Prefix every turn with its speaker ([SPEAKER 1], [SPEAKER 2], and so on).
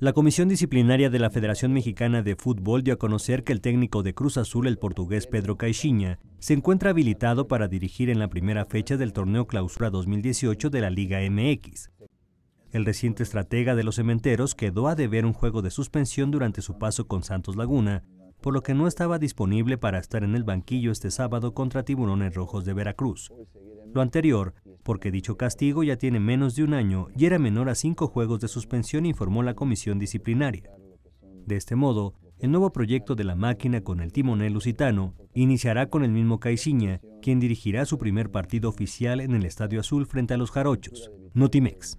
[SPEAKER 1] La Comisión Disciplinaria de la Federación Mexicana de Fútbol dio a conocer que el técnico de Cruz Azul, el portugués Pedro Caixinha, se encuentra habilitado para dirigir en la primera fecha del torneo Clausura 2018 de la Liga MX. El reciente estratega de los cementeros quedó a deber un juego de suspensión durante su paso con Santos Laguna, por lo que no estaba disponible para estar en el banquillo este sábado contra Tiburones Rojos de Veracruz. Lo anterior porque dicho castigo ya tiene menos de un año y era menor a cinco juegos de suspensión, informó la comisión disciplinaria. De este modo, el nuevo proyecto de la máquina con el timonel lusitano iniciará con el mismo Caixinha, quien dirigirá su primer partido oficial en el Estadio Azul frente a los Jarochos, Notimex.